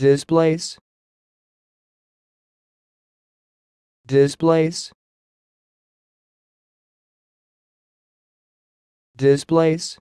Displace. Displace. Displace.